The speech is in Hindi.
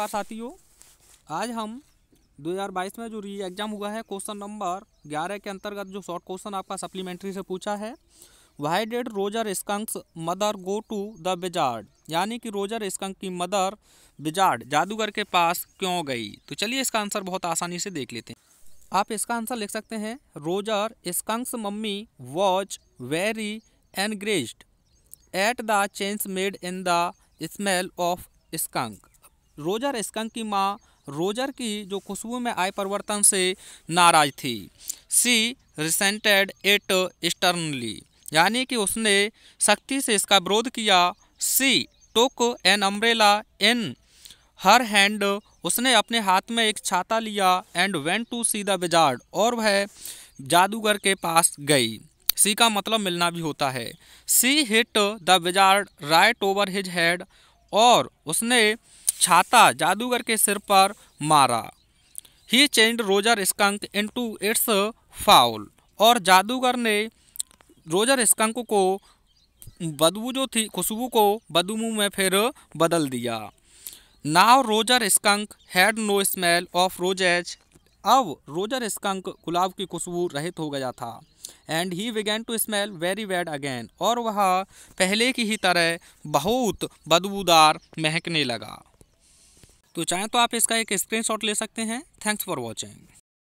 नमस्कार साथियों आज हम 2022 में जो री एग्ज़ाम हुआ है क्वेश्चन नंबर 11 के अंतर्गत जो शॉर्ट क्वेश्चन आपका सप्लीमेंट्री से पूछा है why did Roger Skunk's mother go to the wizard यानी कि रोजर स्कंक की मदर बिजार्ड जादूगर के पास क्यों गई तो चलिए इसका आंसर बहुत आसानी से देख लेते हैं आप इसका आंसर लिख सकते हैं Roger Skunk's mummy was very angry at the change made in the smell of skunk Roger Skunk की माँ रोजर की जो खुशबू में आए परिवर्तन से नाराज थी सी रिसेंटेड एट एक्सटर्नली यानी कि उसने सख्ती से इसका विरोध किया she took an umbrella in her hand उसने अपने हाथ में एक छाता लिया and went to see the wizard और वह जादूगर के पास गई सी का मतलब मिलना भी होता है she hit the wizard right over his head और उसने छाता जादूगर के सिर पर मारा he changed Roger Skunk into its foul और जादूगर ने रोजर स्कंक को बदबू जो थी खुशबू को बदबू में फिर बदल दिया now Roger Skunk had no smell of roses अब रोजर स्कंक गुलाब की खुशबू रहित हो गया था and he began to smell very bad again और वह पहले की ही तरह बहुत बदबूदार महकने लगा तो चाहें तो आप इसका एक स्क्रीनशॉट ले सकते हैं थैंक्स फॉर वॉचिंग